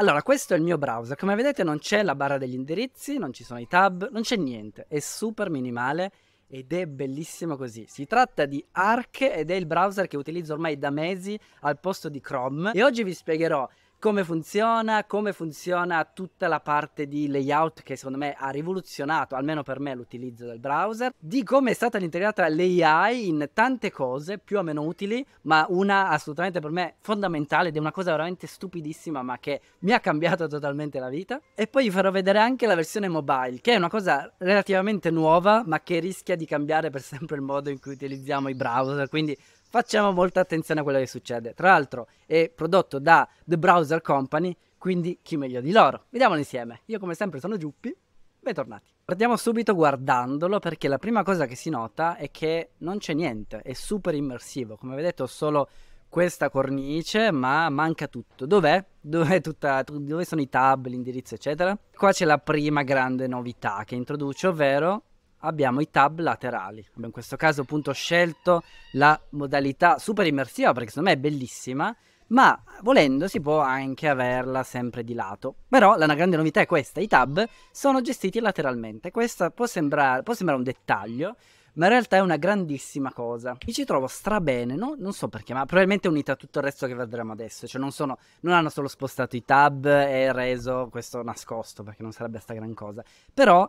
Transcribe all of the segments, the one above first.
Allora, questo è il mio browser. Come vedete non c'è la barra degli indirizzi, non ci sono i tab, non c'è niente. È super minimale ed è bellissimo così. Si tratta di Arc ed è il browser che utilizzo ormai da mesi al posto di Chrome e oggi vi spiegherò come funziona, come funziona tutta la parte di layout che secondo me ha rivoluzionato, almeno per me, l'utilizzo del browser, di come è stata integrata l'AI in tante cose più o meno utili, ma una assolutamente per me fondamentale ed è una cosa veramente stupidissima ma che mi ha cambiato totalmente la vita. E poi vi farò vedere anche la versione mobile, che è una cosa relativamente nuova ma che rischia di cambiare per sempre il modo in cui utilizziamo i browser, quindi facciamo molta attenzione a quello che succede. Tra l'altro è prodotto da The Browser Company, quindi chi meglio di loro? Vediamolo insieme. Io come sempre sono Giuppi, bentornati. Partiamo subito guardandolo perché la prima cosa che si nota è che non c'è niente, è super immersivo. Come vedete ho solo questa cornice, ma manca tutto. Dov'è? Dov'è tutta, dove sono i tab, l'indirizzo, eccetera? Qua c'è la prima grande novità che introduce, ovvero abbiamo i tab laterali. In questo caso appunto ho scelto la modalità super immersiva perché secondo me è bellissima, ma volendo si può anche averla sempre di lato. Però la grande novità è questa, i tab sono gestiti lateralmente. Questa può, sembra, può sembrare un dettaglio, ma in realtà è una grandissima cosa. Mi ci trovo strabene, no? non so perché, ma probabilmente è unita a tutto il resto che vedremo adesso, cioè non, sono, non hanno solo spostato i tab e reso questo nascosto, perché non sarebbe sta gran cosa, però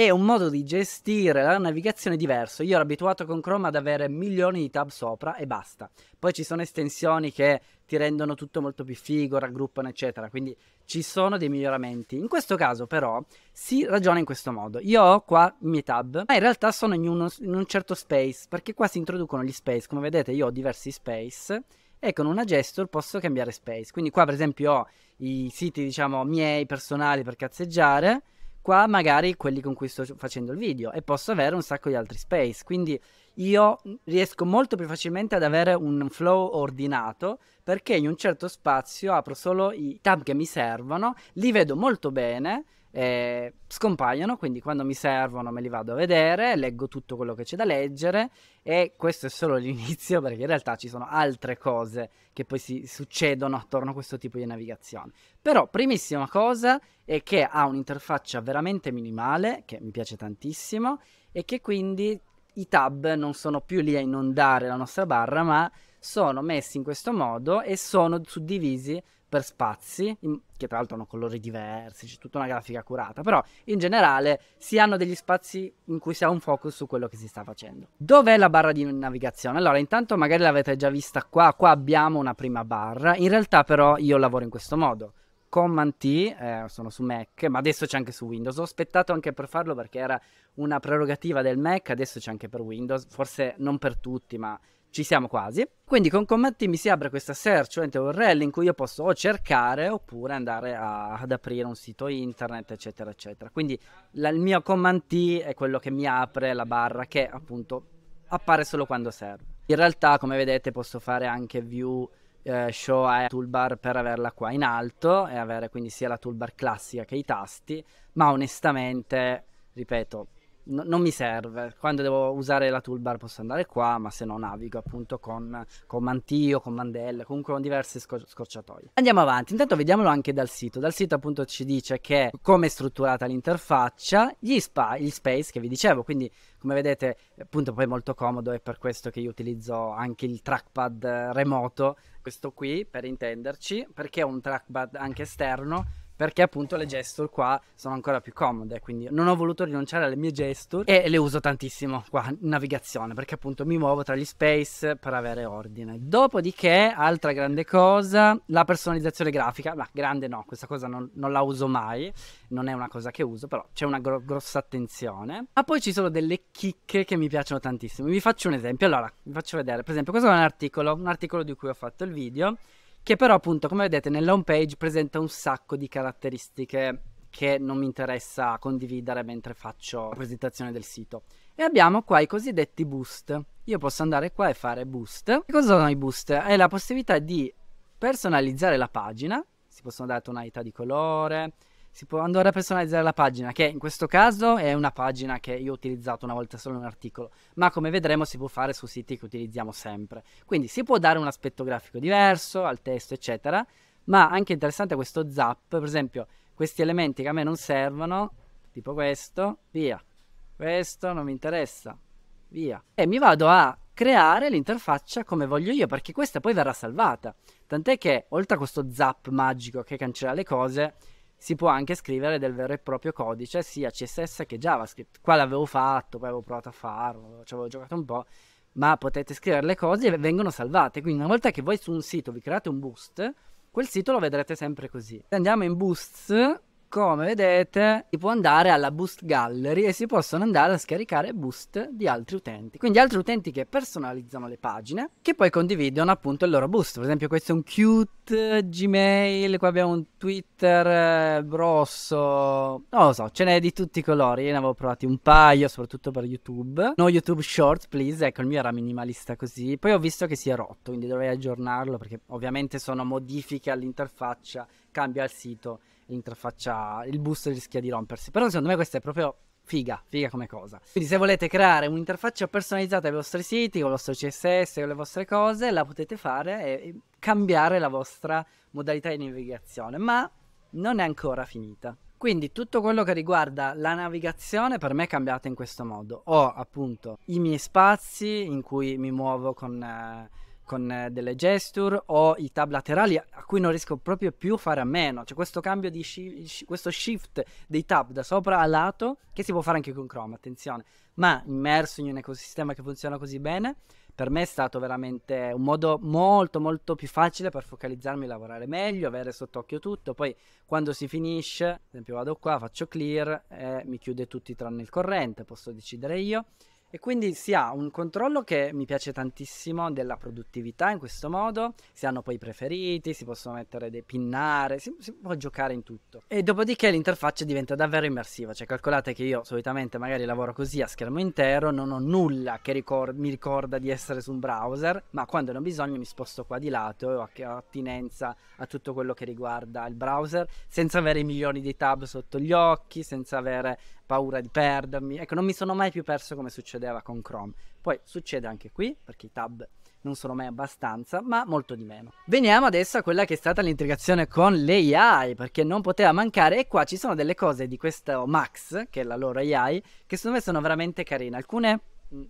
è un modo di gestire la navigazione diverso. Io ero abituato con Chrome ad avere milioni di tab sopra e basta. Poi ci sono estensioni che ti rendono tutto molto più figo, raggruppano, eccetera. Quindi ci sono dei miglioramenti. In questo caso, però, si ragiona in questo modo. Io ho qua i miei tab, ma in realtà sono in, uno, in un certo space, perché qua si introducono gli space. Come vedete, io ho diversi space e con una gesture posso cambiare space. Quindi qua, per esempio, ho i siti, diciamo, miei personali per cazzeggiare qua magari quelli con cui sto facendo il video e posso avere un sacco di altri space. Quindi io riesco molto più facilmente ad avere un flow ordinato perché in un certo spazio apro solo i tab che mi servono, li vedo molto bene eh, scompaiono, quindi quando mi servono me li vado a vedere, leggo tutto quello che c'è da leggere e questo è solo l'inizio perché in realtà ci sono altre cose che poi si succedono attorno a questo tipo di navigazione. Però primissima cosa è che ha un'interfaccia veramente minimale, che mi piace tantissimo, e che quindi i tab non sono più lì a inondare la nostra barra, ma sono messi in questo modo e sono suddivisi per spazi, in, che tra l'altro hanno colori diversi, c'è tutta una grafica curata, però in generale si hanno degli spazi in cui si ha un focus su quello che si sta facendo. Dov'è la barra di navigazione? Allora, intanto magari l'avete già vista qua, qua abbiamo una prima barra, in realtà però io lavoro in questo modo. Command T, eh, sono su Mac, ma adesso c'è anche su Windows. Ho aspettato anche per farlo perché era una prerogativa del Mac, adesso c'è anche per Windows, forse non per tutti, ma ci siamo quasi. Quindi con commenti mi si apre questa search, ovviamente URL in cui io posso o cercare oppure andare a, ad aprire un sito internet, eccetera, eccetera. Quindi la, il mio command T è quello che mi apre la barra che appunto appare solo quando serve. In realtà, come vedete, posso fare anche view eh, show e toolbar per averla qua in alto e avere quindi sia la toolbar classica che i tasti, ma onestamente, ripeto, no, non mi serve. Quando devo usare la toolbar posso andare qua, ma se no navigo appunto con, con mantio, con mandelle, comunque con diverse scor- scorciatoie. Andiamo avanti, intanto vediamolo anche dal sito. Dal sito appunto ci dice che come è strutturata l'interfaccia, gli, spa, gli space che vi dicevo, quindi come vedete appunto poi è molto comodo è per questo che io utilizzo anche il trackpad eh, remoto, questo qui per intenderci, perché è un trackpad anche esterno perché appunto le gesture qua sono ancora più comode, quindi non ho voluto rinunciare alle mie gesture e le uso tantissimo qua in navigazione, perché appunto mi muovo tra gli space per avere ordine. Dopodiché, altra grande cosa, la personalizzazione grafica, ma grande no, questa cosa non, non la uso mai, non è una cosa che uso, però c'è una gro- grossa attenzione. Ma poi ci sono delle chicche che mi piacciono tantissimo, vi faccio un esempio, allora vi faccio vedere, per esempio questo è un articolo, un articolo di cui ho fatto il video, che però appunto come vedete nella home page presenta un sacco di caratteristiche che non mi interessa condividere mentre faccio la presentazione del sito. E abbiamo qua i cosiddetti boost. Io posso andare qua e fare boost. Che cosa sono i boost? È la possibilità di personalizzare la pagina, si possono dare tonalità di colore, si può andare a personalizzare la pagina, che in questo caso è una pagina che io ho utilizzato una volta solo in un articolo, ma come vedremo si può fare su siti che utilizziamo sempre. Quindi si può dare un aspetto grafico diverso al testo, eccetera, ma anche interessante questo zap, per esempio, questi elementi che a me non servono, tipo questo, via. Questo non mi interessa, via. E mi vado a creare l'interfaccia come voglio io, perché questa poi verrà salvata. Tant'è che, oltre a questo zap magico che cancella le cose, si può anche scrivere del vero e proprio codice sia CSS che JavaScript. Qua l'avevo fatto, poi avevo provato a farlo, ci avevo giocato un po', ma potete scrivere le cose e vengono salvate. Quindi una volta che voi su un sito vi create un boost, quel sito lo vedrete sempre così. Andiamo in boosts come vedete si può andare alla Boost Gallery e si possono andare a scaricare boost di altri utenti. Quindi altri utenti che personalizzano le pagine, che poi condividono appunto il loro boost. Per esempio questo è un cute Gmail, qua abbiamo un Twitter eh, grosso, non lo so, ce n'è di tutti i colori, io ne avevo provati un paio, soprattutto per YouTube. No YouTube Short, please, ecco il mio era minimalista così. Poi ho visto che si è rotto, quindi dovrei aggiornarlo perché ovviamente sono modifiche all'interfaccia, cambia il sito l'interfaccia, il boost rischia di rompersi. Però secondo me questa è proprio figa, figa come cosa. Quindi se volete creare un'interfaccia personalizzata ai vostri siti, con il vostro CSS, con le vostre cose, la potete fare e cambiare la vostra modalità di navigazione, ma non è ancora finita. Quindi tutto quello che riguarda la navigazione per me è cambiato in questo modo. Ho appunto i miei spazi in cui mi muovo con... Eh, con eh, delle gesture o i tab laterali a cui non riesco proprio più a fare a meno. C'è cioè, questo cambio di shi- questo shift dei tab da sopra a lato che si può fare anche con Chrome, attenzione, ma immerso in un ecosistema che funziona così bene, per me è stato veramente un modo molto molto più facile per focalizzarmi, e lavorare meglio, avere sott'occhio tutto, poi quando si finisce, ad esempio vado qua, faccio clear, e eh, mi chiude tutti tranne il corrente, posso decidere io. E quindi si ha un controllo che mi piace tantissimo della produttività in questo modo, si hanno poi i preferiti, si possono mettere dei pinnare, si, si, può giocare in tutto. E dopodiché l'interfaccia diventa davvero immersiva, cioè calcolate che io solitamente magari lavoro così a schermo intero, non ho nulla che ricor- mi ricorda di essere su un browser, ma quando ne ho bisogno mi sposto qua di lato e ho attinenza a tutto quello che riguarda il browser, senza avere milioni di tab sotto gli occhi, senza avere paura di perdermi. Ecco, non mi sono mai più perso come succedeva con Chrome. Poi succede anche qui, perché i tab non sono mai abbastanza, ma molto di meno. Veniamo adesso a quella che è stata l'integrazione con l'AI, perché non poteva mancare, e qua ci sono delle cose di questo Max, che è la loro AI, che secondo me sono veramente carine. Alcune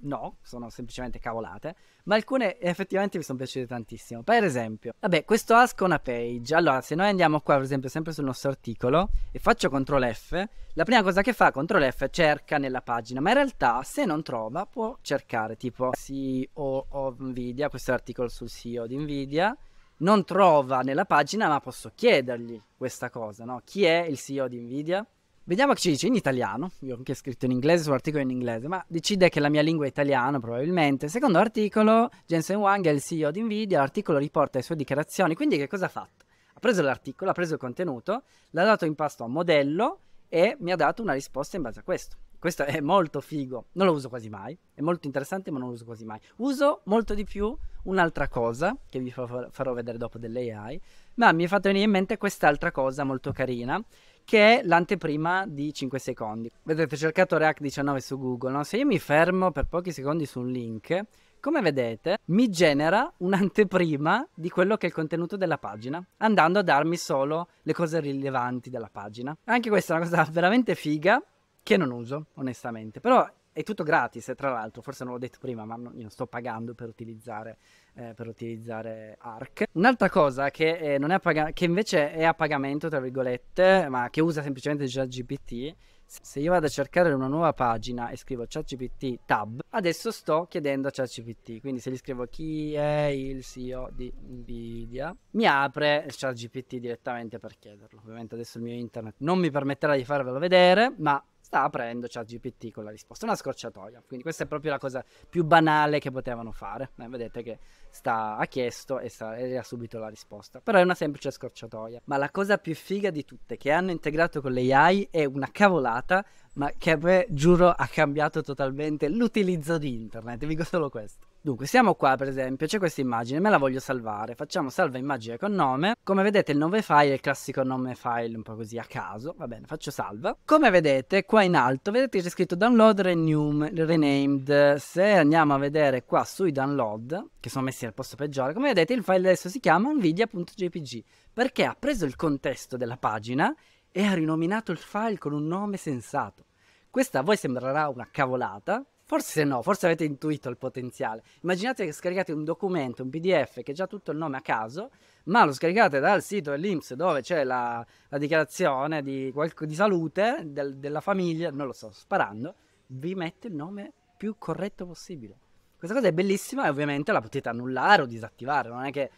no, sono semplicemente cavolate, ma alcune effettivamente mi sono piaciute tantissimo. Per esempio, vabbè, questo Ascona Page. Allora, se noi andiamo qua, per esempio, sempre sul nostro articolo e faccio CTRL F, la prima cosa che fa CTRL F cerca nella pagina, ma in realtà se non trova può cercare tipo CEO of Nvidia, questo è l'articolo sul CEO di Nvidia. Non trova nella pagina, ma posso chiedergli questa cosa, no? Chi è il CEO di Nvidia? Vediamo che ci dice in italiano. Io ho anche scritto in inglese sull'articolo in inglese, ma decide che la mia lingua è italiana, probabilmente. Secondo articolo, Jensen Wang è il CEO di Nvidia. L'articolo riporta le sue dichiarazioni. Quindi, che cosa ha fatto? Ha preso l'articolo, ha preso il contenuto, l'ha dato in pasto a modello e mi ha dato una risposta in base a questo. Questo è molto figo, non lo uso quasi mai, è molto interessante ma non lo uso quasi mai. Uso molto di più un'altra cosa, che vi farò vedere dopo dell'AI, ma mi è fatto venire in mente quest'altra cosa molto carina, che è l'anteprima di 5 secondi. Vedete, ho cercato React 19 su Google, no? se io mi fermo per pochi secondi su un link, come vedete, mi genera un'anteprima di quello che è il contenuto della pagina, andando a darmi solo le cose rilevanti della pagina. Anche questa è una cosa veramente figa che non uso, onestamente, però è tutto gratis, tra l'altro, forse non l'ho detto prima, ma non, io non sto pagando per utilizzare eh, per utilizzare Arc. Un'altra cosa che, eh, non è a pag- che invece è a pagamento, tra virgolette, ma che usa semplicemente ChatGPT. Se io vado a cercare una nuova pagina e scrivo ChatGPT tab, adesso sto chiedendo a ChatGPT. Quindi se gli scrivo chi è il CEO di Nvidia, mi apre ChatGPT direttamente per chiederlo. Ovviamente adesso il mio internet non mi permetterà di farvelo vedere, ma sta aprendo ChatGPT cioè, con la risposta, una scorciatoia. Quindi questa è proprio la cosa più banale che potevano fare. Eh, vedete che sta, ha chiesto e, sta, e, ha subito la risposta. Però è una semplice scorciatoia. Ma la cosa più figa di tutte che hanno integrato con l'AI è una cavolata, ma che a me, giuro, ha cambiato totalmente l'utilizzo di internet. Vi dico solo questo. Dunque, siamo qua per esempio, c'è questa immagine, me la voglio salvare, facciamo salva immagine con nome, come vedete il nome file è il classico nome file un po' così a caso, va bene, faccio salva. Come vedete qua in alto, vedete che c'è scritto download renum, renamed, se andiamo a vedere qua sui download, che sono messi al posto peggiore, come vedete il file adesso si chiama nvidia.jpg, perché ha preso il contesto della pagina e ha rinominato il file con un nome sensato. Questa a voi sembrerà una cavolata, Forse no, forse avete intuito il potenziale. Immaginate che scaricate un documento, un PDF che ha già tutto il nome a caso, ma lo scaricate dal sito dell'Inps dove c'è la, la dichiarazione di, di salute del, della famiglia, non lo sto sparando, vi mette il nome più corretto possibile. Questa cosa è bellissima e ovviamente la potete annullare o disattivare, non è che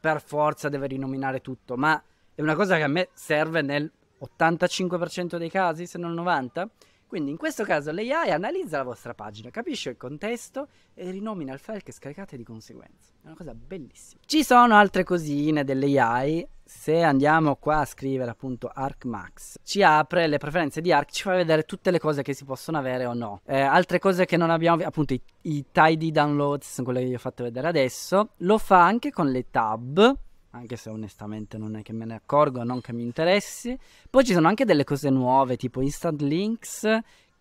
per forza deve rinominare tutto, ma è una cosa che a me serve nell'85% dei casi, se non il 90%. Quindi in questo caso l'AI analizza la vostra pagina, capisce il contesto e rinomina il file che scaricate di conseguenza. È una cosa bellissima. Ci sono altre cosine dell'AI. Se andiamo qua a scrivere appunto ArcMax, ci apre le preferenze di Arc, ci fa vedere tutte le cose che si possono avere o no. Eh, altre cose che non abbiamo, appunto i, i tidy downloads, sono quelle che vi ho fatto vedere adesso. Lo fa anche con le tab anche se onestamente non è che me ne accorgo, non che mi interessi. Poi ci sono anche delle cose nuove, tipo Instant Links,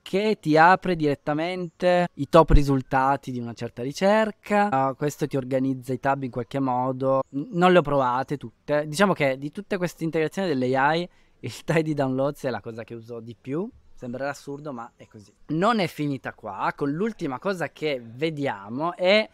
che ti apre direttamente i top risultati di una certa ricerca. Uh, questo ti organizza i tab in qualche modo. non le ho provate tutte. Diciamo che di tutte queste integrazioni dell'AI, il tidy downloads è la cosa che uso di più. Sembrerà assurdo, ma è così. Non è finita qua. Con l'ultima cosa che vediamo è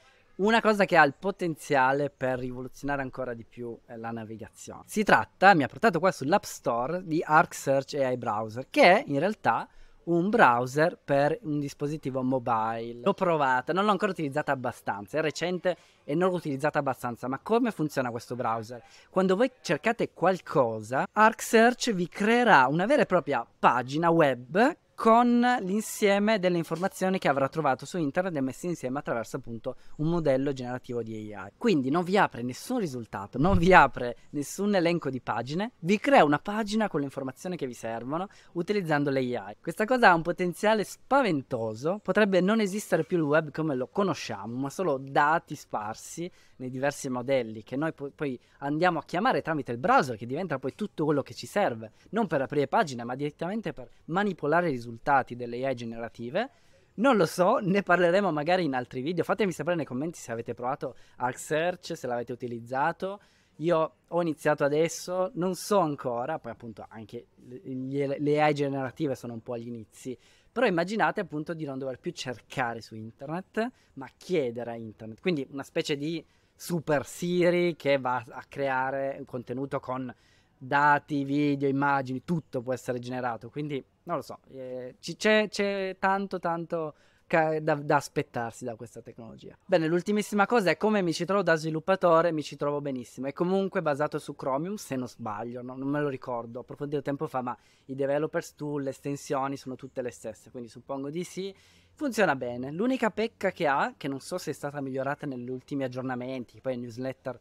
una cosa che ha il potenziale per rivoluzionare ancora di più eh, la navigazione. Si tratta, mi ha portato qua sull'App Store, di Arc Search AI Browser, che è in realtà un browser per un dispositivo mobile. L'ho provata, non l'ho ancora utilizzata abbastanza, è recente e non l'ho utilizzata abbastanza, ma come funziona questo browser? Quando voi cercate qualcosa, ArcSearch vi creerà una vera e propria pagina web con l'insieme delle informazioni che avrà trovato su internet e messe insieme attraverso appunto un modello generativo di AI. Quindi non vi apre nessun risultato, non vi apre nessun elenco di pagine, vi crea una pagina con le informazioni che vi servono utilizzando l'AI. Questa cosa ha un potenziale spaventoso, potrebbe non esistere più il web come lo conosciamo, ma solo dati sparsi nei diversi modelli che noi poi andiamo a chiamare tramite il browser che diventa poi tutto quello che ci serve, non per aprire pagine ma direttamente per manipolare i risultati risultati delle AI generative. Non lo so, ne parleremo magari in altri video. Fatemi sapere nei commenti se avete provato Arc Search, se l'avete utilizzato. Io ho iniziato adesso, non so ancora, poi appunto anche le, AI generative sono un po' agli inizi, però immaginate appunto di non dover più cercare su internet, ma chiedere a internet. Quindi una specie di super Siri che va a creare un contenuto con dati, video, immagini, tutto può essere generato. Quindi non lo so, eh, c'è, c'è tanto tanto da, da, aspettarsi da questa tecnologia. Bene, l'ultimissima cosa è come mi ci trovo da sviluppatore, mi ci trovo benissimo. È comunque basato su Chromium, se non sbaglio, no? non me lo ricordo, ho approfondito tempo fa, ma i developers tool, le estensioni sono tutte le stesse, quindi suppongo di sì. Funziona bene. L'unica pecca che ha, che non so se è stata migliorata negli ultimi aggiornamenti, poi il newsletter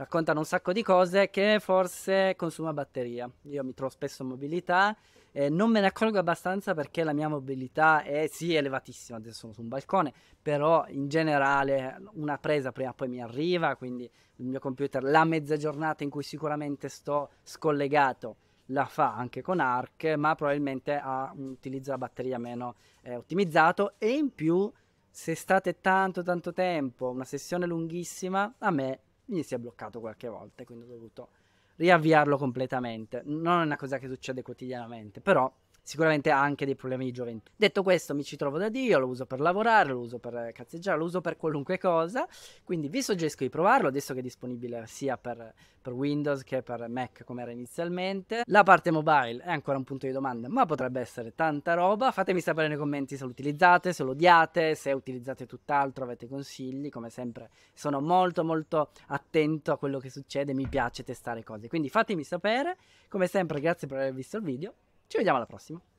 raccontano un sacco di cose che forse consuma batteria. Io mi trovo spesso in mobilità e non me ne accorgo abbastanza perché la mia mobilità è sì elevatissima, adesso sono su un balcone, però in generale una presa prima o poi mi arriva, quindi il mio computer la mezza giornata in cui sicuramente sto scollegato la fa anche con ARC, ma probabilmente ha un utilizzo della batteria meno eh, ottimizzato e in più se state tanto tanto tempo, una sessione lunghissima, a me mi si è bloccato qualche volta, quindi ho dovuto riavviarlo completamente. Non è una cosa che succede quotidianamente, però sicuramente ha anche dei problemi di gioventù. Detto questo, mi ci trovo da Dio, lo uso per lavorare, lo uso per cazzeggiare, lo uso per qualunque cosa. Quindi vi suggerisco di provarlo adesso che è disponibile sia per, per Windows che per Mac come era inizialmente. La parte mobile è ancora un punto di domanda, ma potrebbe essere tanta roba. Fatemi sapere nei commenti se lo utilizzate, se lo odiate, se utilizzate tutt'altro, avete consigli. Come sempre, sono molto, molto attento a quello che succede, mi piace testare cose. Quindi fatemi sapere. Come sempre, grazie per aver visto il video ci vediamo alla prossima.